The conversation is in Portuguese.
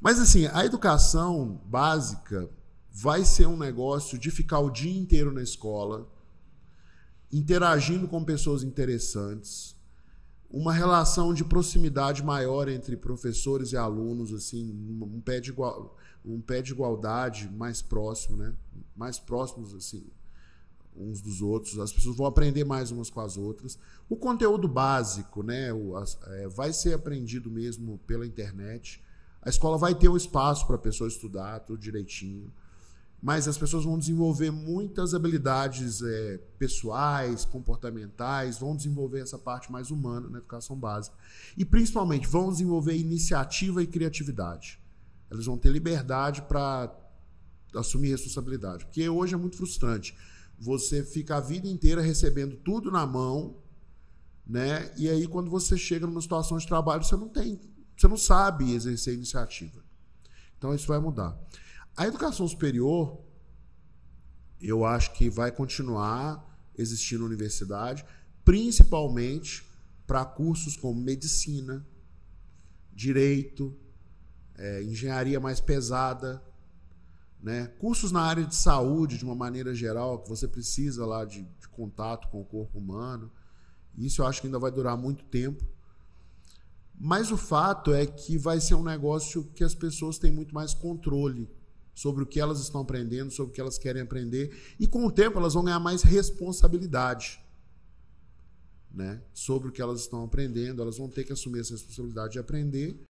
Mas assim, a educação básica vai ser um negócio de ficar o dia inteiro na escola, interagindo com pessoas interessantes, uma relação de proximidade maior entre professores e alunos, assim, um pé de, igual, um pé de igualdade mais próximo, né? Mais próximos, assim, uns dos outros. As pessoas vão aprender mais umas com as outras. O conteúdo básico, né? O, as, é, vai ser aprendido mesmo pela internet. A escola vai ter um espaço para a pessoa estudar tudo direitinho, mas as pessoas vão desenvolver muitas habilidades é, pessoais, comportamentais, vão desenvolver essa parte mais humana na educação básica. E, principalmente, vão desenvolver iniciativa e criatividade. Elas vão ter liberdade para assumir responsabilidade. Porque hoje é muito frustrante. Você fica a vida inteira recebendo tudo na mão, né? E aí, quando você chega numa situação de trabalho, você não tem você não sabe exercer iniciativa. Então isso vai mudar. A educação superior, eu acho que vai continuar existindo universidade, principalmente para cursos como medicina, direito, é, engenharia mais pesada, né? cursos na área de saúde de uma maneira geral, que você precisa lá de, de contato com o corpo humano. Isso eu acho que ainda vai durar muito tempo. Mas o fato é que vai ser um negócio que as pessoas têm muito mais controle sobre o que elas estão aprendendo, sobre o que elas querem aprender, e com o tempo elas vão ganhar mais responsabilidade. Né, sobre o que elas estão aprendendo, elas vão ter que assumir essa responsabilidade de aprender